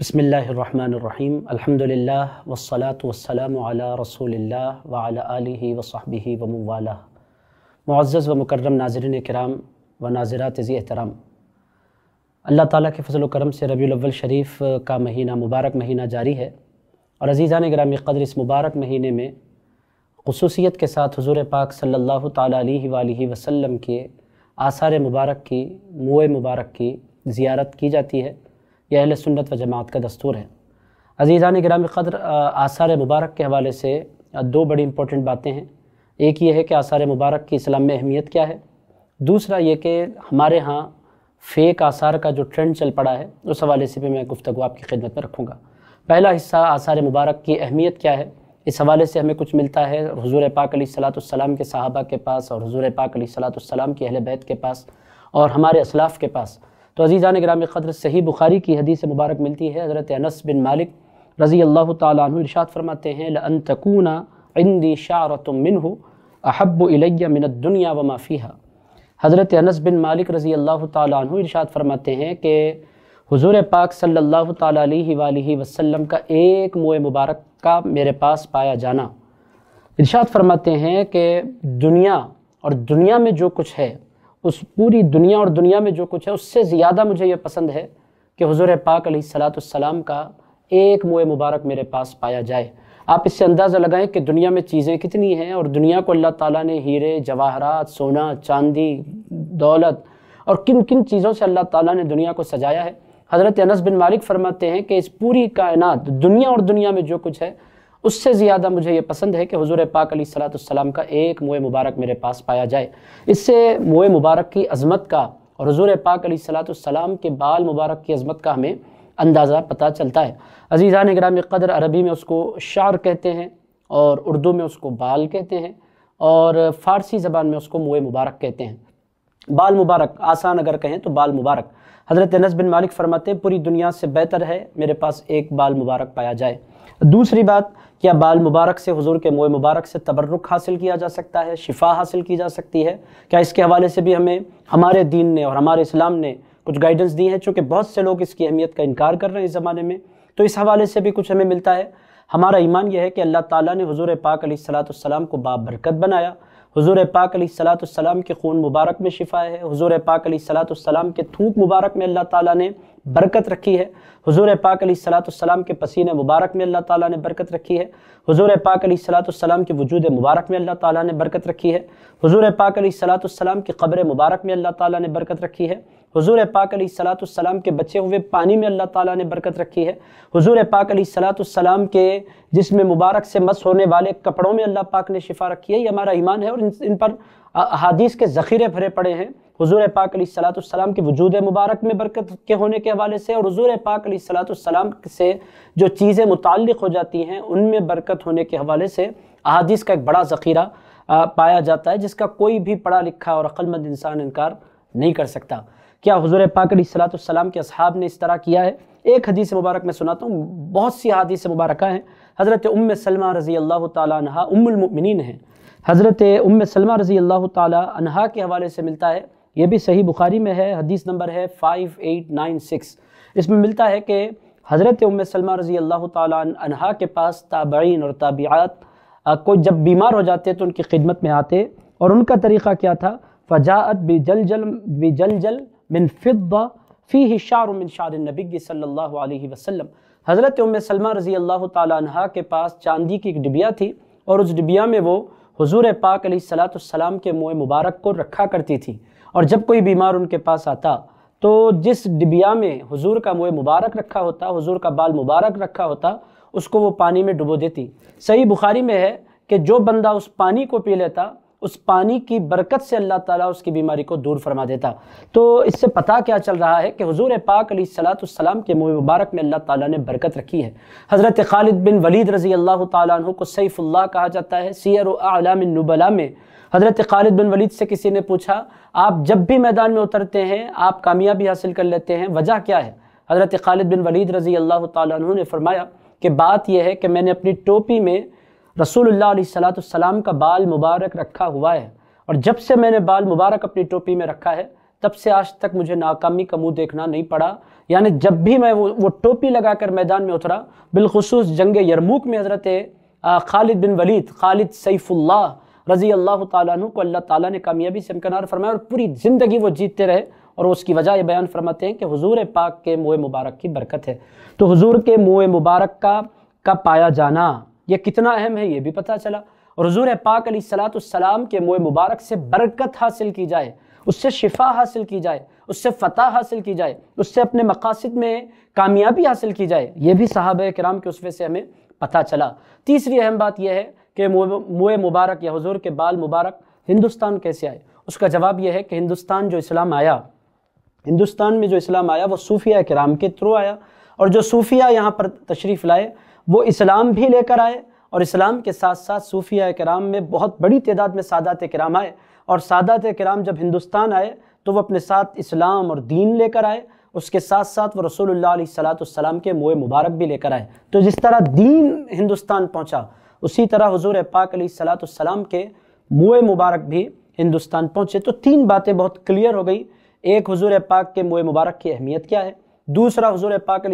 बसमीम् अल्हम्दुलिल्लाह वस्सलातु वस्सलामु अला रसूलिल्लाह व अला आलिहि व सहबिहि व मवाला मुकर्रम नाजरन कराम व नाजरात ज़ी एहतराम अल्लाह ताला के फजल करम से रबी अव्वल शरीफ़ का महीना मुबारक महीना जारी है और अज़ीज़ान ग्राम क़दर इस मुबारक महीने में खसूसियत के साथ हजूर पाक सल्ला तह के आसार मुबारक की मुए मुबारक की ज़ियारत की जाती है यह अहल सुन्नत व जमात का दस्तूर है अजीज़ान ग्राम क़दर आसार मुबारक के हवाले से दो बड़ी इंपॉर्टेंट बातें हैं एक ये है कि आसार मुबारक की इस्लाम में अहमियत क्या है दूसरा ये कि हमारे यहाँ फ़ेक आसार का जो ट्रेंड चल पड़ा है उस हवाले से भी मैं गुफ्तु आपकी खिदमत में रखूँगा पहला हिस्सा आसार मुबारक की अहमियत क्या है इस हवाले से हमें कुछ मिलता है हजूर पाक अली सलाम के सहाबा के पास और हजूर पाक अली सलाम की अहल बैत के पास और हमारे असलाफ़ के पास तो अजीज़ा ने ग्राम क़दर सही बुखारी की हदीस मुबारक मिलती है हज़रत अनस बिन मालिक रज़ी अल्लाह तशात फरमाते हैं लन तकूना इंदी शारतमिन हो अहब इलैया मिनत दुनिया व माफ़ी हज़रत अनस बिन मालिक रज़ी अल्लाह तशात फरमाते हैं कि हज़ूर पाक सल्लल्लाहु अलैहि वसल्लम का एक मोए मुबारक का मेरे पास पाया जाना इर्शाद फरमाते हैं कि दुनिया और दुनिया में जो कुछ है उस पूरी दुनिया और दुनिया में जो कुछ है उससे ज़्यादा मुझे ये पसंद है कि हजूर पाक सलाम का एक मोए मुबारक मेरे पास पाया जाए आप इससे अंदाज़ा लगाएं कि दुनिया में चीज़ें कितनी हैं और दुनिया को अल्लाह ताला ने हीरे जवाहरात सोना चांदी दौलत और किन किन चीज़ों से अल्लाह ताला ने दुनिया को सजाया है हज़रत अनस बिन मालिक फरमाते हैं कि इस पूरी कायनात दुनिया और दुनिया में जो कुछ है उससे ज़्यादा मुझे ये पसंद है कि हजूर पाक सलाम का एक मोए मुबारक मेरे पास पाया जाए इससे मोए मुबारक की अजमत का और हजूर पाक सलाम के बाल मुबारक की अजमत का हमें अंदाज़ा पता चलता है अजीज़ा निगराम कदर अरबी में उसको शार कहते हैं और उर्दू में उसको बाल कहते हैं और फ़ारसी ज़बान में उसको मोए मुबारक कहते हैं बाल मुबारक आसान अगर कहें तो बाल मुबारक हज़रत अनस बिन मालिक फरमाते पूरी दुनिया से बेहतर है मेरे पास एक बाल मुबारक पाया जाए दूसरी बात क्या बाल मुबारक से हुजूर के मोए मुबारक से तबर्रुक हासिल किया जा सकता है शिफा हासिल की जा सकती है क्या इसके हवाले से भी हमें हमारे दीन ने और हमारे इस्लाम ने कुछ गाइडेंस दी है चूँकि बहुत से लोग इसकी अहमियत का इनकार कर रहे हैं इस ज़माने में तो इस हवाले से भी कुछ हमें मिलता है हमारा ईमान यह है कि अल्लाह ताला ने हुजूर पाक सलाम को बाबरकत बनाया हज़ूर पाक सलाम के खून मुबारक में शिफा है हज़ूर पाक सलाम के थूक मुबारक में अल्लाह ताला ने बरकत रखी है हज़ूर पाक सलाम के पसीने मुबारक में अल्लाह ताला ने बरकत रखी है हज़ूर पाक सलाम के वजूद मुबारक में अल्लाह ताला ने बरकत रखी है हज़ूर पाक सलाम की क़ब्र मुबारक में अल्लाह ताला ने बरकत रखी है हुजूर पाक सलाम के बचे हुए पानी में अल्लाह ताला ने बरकत रखी है हुजूर पाक सलाम के जिसमें मुबारक से मस होने वाले कपड़ों में अल्लाह पाक ने शिफा रखी है ये हमारा ईमान है और इन, इन पर अहादीस के ज़ख़ीरे भरे पड़े हैं हुजूर पाक सलाम के वजूद मुबारक में बरकत के होने के हवाले से और हुजूर पाक सलाम से जो चीज़ें मुतल हो जाती हैं उनमें बरकत होने के हवाले से अदीस का एक बड़ा ज़ख़ीरा पाया जाता है जिसका कोई भी पढ़ा लिखा और अक्लमंद इंसान इनकार नहीं कर सकता क्या हजूर पाक सलाम के असहाब ने इस तरह किया है एक हदीस मुबारक मैं सुनाता हूँ बहुत सी हदीस मुबारक हैं हज़रत उम सलमा रज़ी अल्लाह तहा उमिन हैं हज़रत उम सलमा रज़ी अल्लाह तहा के हवाले से मिलता है ये भी सही बुखारी में है हदीस नंबर है फ़ाइव एट नाइन सिक्स इसमें मिलता है कि हज़रत उम सलमा रज़ी अल्लाह तहा के पास ताबीन और ताबियात कोई जब बीमार हो जाते तो उनकी खिदमत में आते और उनका तरीक़ा क्या था फ़जात बिजल जल जल जल जल बिन फ़िद्दा फ़ी हिशार मिन शार नबी सल्ला वसम हज़रत उम सलमा रज़ी अल्लाह तह के पास चांदी की एक डिबिया थी और उस डिबिया में वो हजूर पाक सलाम के मुँह मुबारक को रखा करती थी और जब कोई बीमार उनके पास आता तो जिस डिबिया में हजूर का मुँह मुबारक रखा होता हजूर का बाल मुबारक रखा होता उसको वो पानी में डुबो देती सही बुखारी में है कि जो बंदा उस पानी को पी लेता उस पानी की बरकत से अल्लाह ताला उसकी बीमारी को दूर फरमा देता तो इससे पता क्या चल रहा है कि हजूर पाक सलाम के मुँह मुबारक में अल्लाह ताला ने बरकत रखी है हज़रत खालिद बिन वलीद रज़ी अल्लाह तु को सैफ़ुल्ला कहा जाता है सीर आलामबला में हज़रत खालिद बिन वलीद से किसी ने पूछा आप जब भी मैदान में उतरते हैं आप कामयाबी हासिल कर लेते हैं वजह क्या है हज़रत खालिद बिन वलीद रज़ी अल्लाह तु ने फरमाया कि बात यह है कि मैंने अपनी टोपी में रसूलुल्लाह सलाम का बाल मुबारक रखा हुआ है और जब से मैंने बाल मुबारक अपनी टोपी में रखा है तब से आज तक मुझे नाकामी का मुंह देखना नहीं पड़ा यानी जब भी मैं वो वो टोपी लगाकर मैदान में उतरा बिलखसूस जंग यरमूक में हज़रत खालिद बिन वलीद खालिद सैफुल्ला रज़ी अल्लाह तु को अल्लाह ताली ने कामयाबी से इमकनार फरमाया और पूरी ज़िंदगी वो जीतते रहे और उसकी वजह यह बयान फरमाते हैं कि हज़ूर पाक के मुँह मुबारक की बरकत है तो हजूर के मुँह मुबारक का का पाया जाना ये कितना अहम है ये भी पता चला और हजूर पाक सलाम के मोए मुबारक से बरकत हासिल की जाए उससे शिफा हासिल की जाए उससे फ़तह हासिल की जाए उससे अपने मकासद में कामयाबी हासिल की जाए ये भी साहब कराम के उसवे से हमें पता चला तीसरी अहम बात यह है कि मोए मुबारक या हजूर के बाल मुबारक हिंदुस्तान कैसे आए उसका जवाब यह है कि हिंदुस्तान जो इस्लाम आया हिंदुस्तान में जो इस्लाम आया वो सूफिया कराम के थ्रू आया और जो सूफिया यहाँ पर तशरीफ़ लाए वो इस्लाम भी लेकर आए और इस्लाम के साथ साथ सूफिया कराम में बहुत बड़ी तादाद में सादात कराम आए और सादात कराम जब हिंदुस्तान आए तो वह अपने साथ इस्लाम और दीन लेकर आए उसके साथ साथ वो रसोल्ला सलातम के मोए मुबारक भी लेकर आए तो जिस तरह दीन हिंदुस्तान पहुँचा उसी तरह हजूर पाक सलातम के मोए मुबारक भी हिंदुस्तान पहुँचे तो तीन बातें बहुत क्लियर हो गई एक हजूर पाक के मोए मुबारक की अहमियत क्या है दूसरा हजूर पाक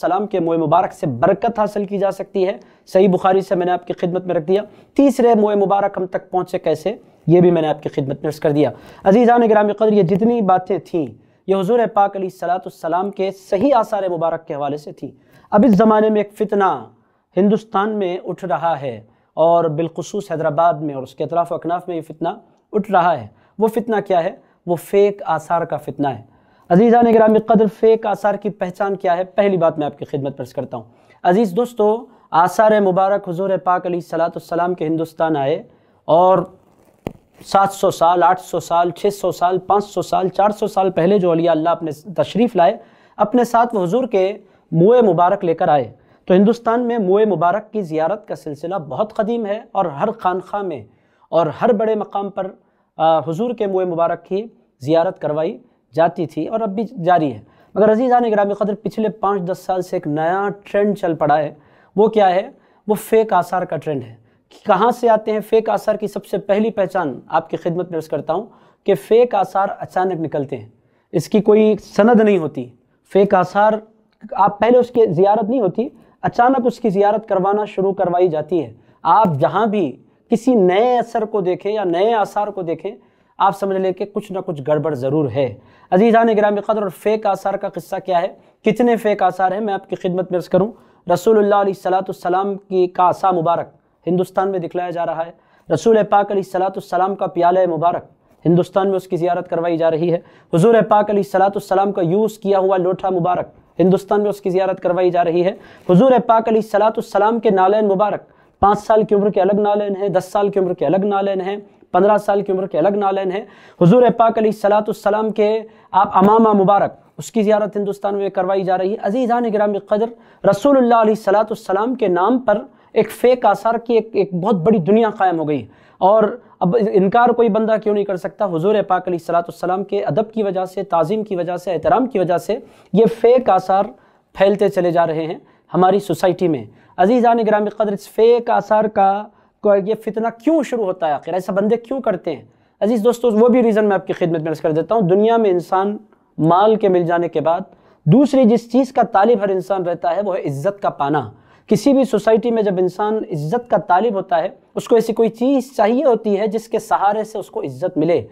सलाम के मोए मुबारक से बरकत हासिल की जा सकती है सही बुखारी से मैंने आपकी खिदमत में रख दिया तीसरे मोए मुबारक हम तक पहुँचे कैसे ये भी मैंने आपकी खिदमत में रस कर दिया अजीज़ान ग्राम कदर ये जितनी बातें थीं ये हजूर पाक सलाम के सही आसार मुबारक के हवाले से थी अब इस ज़माने में एक फ़ितना हिंदुस्तान में उठ रहा है और बिलखसूस हैदराबाद में और उसके अतराफ़ अकनाफ में ये फ़ितना उठ रहा है वो फ़ितना क्या है वो फेक आसार का फ़ितना है अजीज़ा ने ग्रामी कदर फेक आसार की पहचान क्या है पहली बात मैं आपकी खिदमत पर्श करता हूँ अज़ीज़ दोस्तों आसार मुबारक हजूर पाक अली सलाम के हिंदुस्तान आए और 700 साल 800 साल 600 साल 500 साल 400 साल पहले जो अलिया अल्लाह अपने तशरीफ़ लाए अपने साथ वह हजूर के मुए मुबारक लेकर आए तो हिंदुस्तान में मुए मुबारक की जियारत का सिलसिला बहुत कदीम है और हर खानखा में और हर बड़े मकाम पर हजूर के मुए मुबारक की जियारत करवाई जाती थी और अब भी जारी है मगर अजीज़ान ग्राम कदर पिछले पाँच दस साल से एक नया ट्रेंड चल पड़ा है वो क्या है वो फेक आसार का ट्रेंड है कहाँ से आते हैं फेक आसार की सबसे पहली पहचान आपकी खिदमत में करता हूँ कि फेक आसार अचानक निकलते हैं इसकी कोई सनद नहीं होती फेक आसार आप पहले उसकी ज़ियारत नहीं होती अचानक उसकी ज़ियारत करवाना शुरू करवाई जाती है आप जहाँ भी किसी नए असर को देखें या नए आसार को देखें आप समझ लें कि कुछ ना कुछ गड़बड़ ज़रूर है ने ग्राम कदर और फ़ेक आसार का किस्सा क्या है कितने फ़ेक आसार हैं मैं आपकी खिदमत में करूँ रसूल सलाम की का आसा मुबारक हिंदुस्तान में दिखलाया जा रहा है रसूल पाक सलातम का प्याला मुबारक हिंदुस्तान में उसकी जियारत करवाई जा रही है हजूर पाक सलाम का यूज़ किया हुआ लोठा मुबारक हिंदुस्तान में उसकी जियारत करवाई जा रही है हजूर पाक सलातम के नालन मुबारक पाँच साल की उम्र के अलग नालैन हैं दस साल की उम्र के अलग नालन हैं पंद्रह साल की उम्र के अलग नालन है हजूर पाक सलाम के आप अमामा मुबारक उसकी ज़्यारत हिंदुस्तान में करवाई जा रही है अजीज़ान ग्राम कदर रसूलुल्लाह सलातम के नाम पर एक फ़ेक आसार की एक, एक बहुत बड़ी दुनिया कायम हो गई और अब इनकार कोई बंदा क्यों नहीं कर सकता हुजूर पाक सलाम के अदब की वजह से तज़ीम की वजह से एहतराम की वजह से ये फ़ेक आसार फैलते चले जा रहे हैं हमारी सोसाइटी में अजीज़ान ग्राम कदर इस फ़ेक आसार का ये फितना क्यों शुरू होता है आखिर ऐसा बंदे क्यों करते हैं अजीज़ दोस्तों वो भी रीज़न मैं आपकी खिदमत में कर देता हूँ दुनिया में इंसान माल के मिल जाने के बाद दूसरी जिस चीज़ का तालिब हर इंसान रहता है वो है इज़्ज़त का पाना किसी भी सोसाइटी में जब इंसान इज़्ज़त का तालिब होता है उसको ऐसी कोई चीज़ चाहिए होती है जिसके सहारे से उसको इज़्ज़त मिले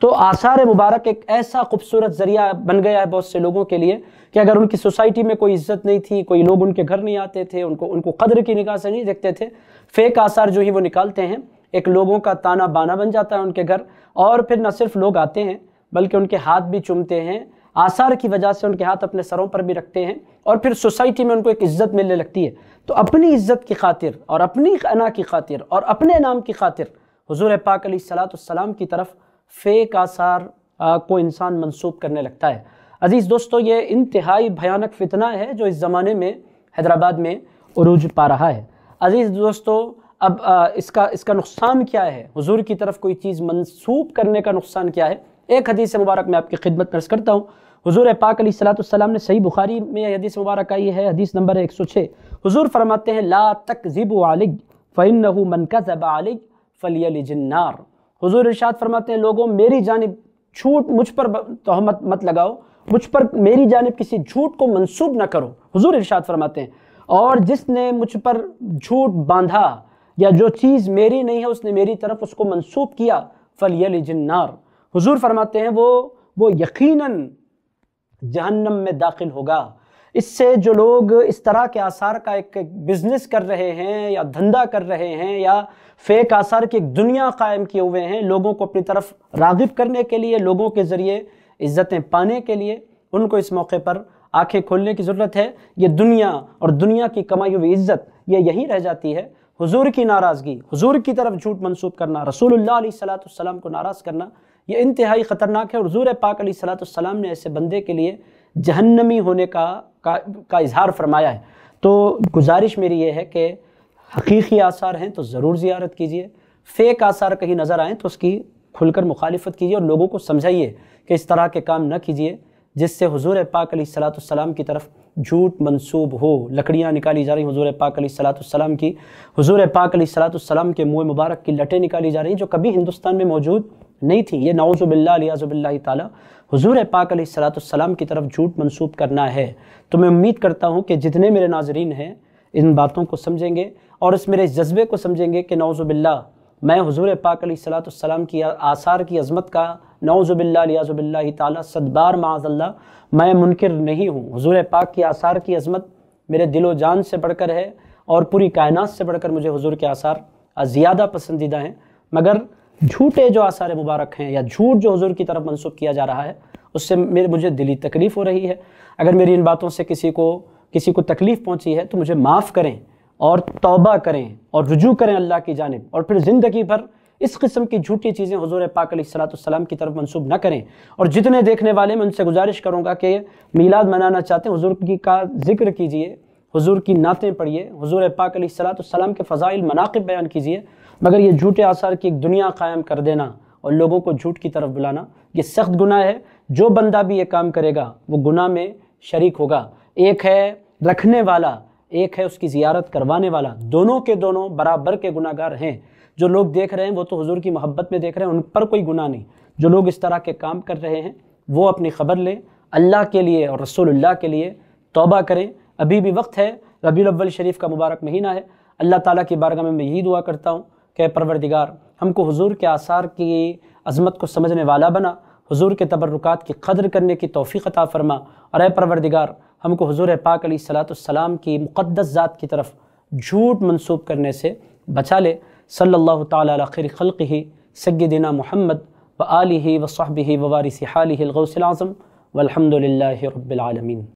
तो आसार मुबारक एक ऐसा खूबसूरत जरिया बन गया है बहुत से लोगों के लिए कि अगर उनकी सोसाइटी में कोई इज्जत नहीं थी कोई लोग उनके घर नहीं आते थे उनको उनको कदर की निगाह से नहीं देखते थे फेक आसार जो ही वो निकालते हैं एक लोगों का ताना बाना बन जाता है उनके घर और फिर न सिर्फ लोग आते हैं बल्कि उनके हाथ भी चुमते हैं आसार की वजह से उनके हाथ अपने सरों पर भी रखते हैं और फिर सोसाइटी में उनको एक इज्जत मिलने लगती है तो अपनी इज्जत की खातिर और अपनी अना की खातिर और अपने नाम की खातिर हजूर पाक सलाम की तरफ़ फेक आसार को इंसान मनसूब करने लगता है अजीज़ दोस्तों ये इंतहाई भयानक फितना है जो इस ज़माने में हैदराबाद में अरूज पा रहा है अजीज़ दोस्तों अब आ, इसका इसका नुकसान क्या है हुजूर की तरफ कोई चीज़ मनसूब करने का नुकसान क्या है एक हदीस मुबारक मैं आपकी खिदमत नर्स करता हूँ हजूर पाक सलाम ने सही बुखारी में हदीस मुबारक आई है हदीस नंबर है एक सौ छः हजूर फरमाते हैं ला तक ज़िब आलिग फ़ैन मन का ज़ब आलिग फ़लियल जन्नार हुजूर इरशाद फरमाते हैं लोगों मेरी जानब झूठ मुझ पर तोहमत मत लगाओ मुझ पर मेरी जानब किसी झूठ को मंसूब ना करो हुजूर इरशाद फरमाते हैं और जिसने मुझ पर झूठ बांधा या जो चीज़ मेरी नहीं है उसने मेरी तरफ उसको मंसूब किया फलियल जन्नार हुजूर फरमाते हैं वो वो यकीनन जहन्नम में दाखिल होगा इससे जो लोग इस तरह के आसार का एक, बिज़नेस कर रहे हैं या धंधा कर रहे हैं या फेक आसार की एक दुनिया कायम किए हुए हैं लोगों को अपनी तरफ रागिब करने के लिए लोगों के ज़रिए इज़्ज़तें पाने के लिए उनको इस मौके पर आंखें खोलने की ज़रूरत है ये दुनिया और दुनिया की कमाई हुई इज़्ज़त ये यहीं रह जाती है हुजूर की नाराज़गी हुजूर की तरफ झूठ मंसूब करना रसूलुल्लाह सलाम को नाराज़ करना ये इंतहाई ख़तरनाक है और हजूर पाक सलाम ने ऐसे बंदे के लिए जहन्नमी होने का का का इजहार फरमाया है तो गुजारिश मेरी ये है कि हकीकी आसार हैं तो ज़रूर ज़ियारत कीजिए फेक आसार कहीं नज़र आएँ तो उसकी खुलकर मुखालफत कीजिए और लोगों को समझाइए कि इस तरह के काम न कीजिए जिससे हजूर पाक सलाम की तरफ झूठ मनसूब हो लकड़ियाँ निकाली जा रही हजूर पाक सलाम की हजूर पाक सलाम के मुँह मुबारक की लटें निकाली जा रही जो कभी हिंदुस्तान में मौजूद नहीं थी ये नाउज़बिल्ला अलियाज़बिल्ला ताली हजूर पाक सलाम की तरफ झूठ मनसूब करना है तो मैं उम्मीद करता हूँ कि जितने मेरे नाजरीन हैं इन बातों को समझेंगे और इस मेरे जज्बे को समझेंगे कि नौजुबिल्ला मैं हजूर पाक सलाम की आसार की अज़मत का नाउज़बिल्ला अलियाज़बिल्ला ताली सदबार माजल्ला मैं मुनकर नहीं हूँ हजूर पाक की आसार की अज़मत मेरे दिलो जान से बढ़कर है और पूरी कायनात से बढ़कर मुझे हजूर के आसार ज़्यादा पसंदीदा हैं मगर झूठे जो आसार मुबारक हैं या झूठ जो हजूर की तरफ मनसूब किया जा रहा है उससे मेरे मुझे दिली तकलीफ़ हो रही है अगर मेरी इन बातों से किसी को किसी को तकलीफ़ पहुंची है तो मुझे माफ़ करें और तौबा करें और रजू करें अल्लाह की जानब और फिर ज़िंदगी भर इस किस्म की झूठी चीज़ें हजूर पाक की तरफ मनसूब न करें और जितने देखने वाले मैं उनसे गुजारिश करूँगा कि मीलाद मनाना चाहते हैं हजूर की का जिक्र कीजिए हजूर की नातें पढ़िए हजूर पाक सलाम के फ़ज़ाइल मनाकब बयान कीजिए मगर ये झूठे आसार की एक दुनिया कायम कर देना और लोगों को झूठ की तरफ बुलाना ये सख्त गुनाह है जो बंदा भी ये काम करेगा वो गुनाह में शरीक होगा एक है रखने वाला एक है उसकी ज़ियारत करवाने वाला दोनों के दोनों बराबर के गुनागार हैं जो लोग देख रहे हैं वो तो हजूर की मोहब्बत में देख रहे हैं उन पर कोई गुनाह नहीं जो लोग इस तरह के काम कर रहे हैं वो अपनी खबर लें अल्लाह के लिए और रसूलुल्लाह के लिए तौबा करें अभी भी वक्त है रबी अव्वल शरीफ का मुबारक महीना है अल्लाह ताला की बारगाह में मैं यही दुआ करता हूँ के परवरदिगार हमको हुजूर के आसार की अजमत को समझने वाला बना हुजूर के तबरक़ात की कदर करने की तोफ़ी अता फरमा और अय परवरदिगार हमको हुजूर पाक सलाम की मुक़दस ज़ात की तरफ झूठ मनसूब करने से बचा ले सल्लल्लाहु ताला खिर खल्क़ ही दिना मोहम्मद व आलि व साहब व वारिस हाल गौसलाज़म वलहमदिल्ला रबालमीन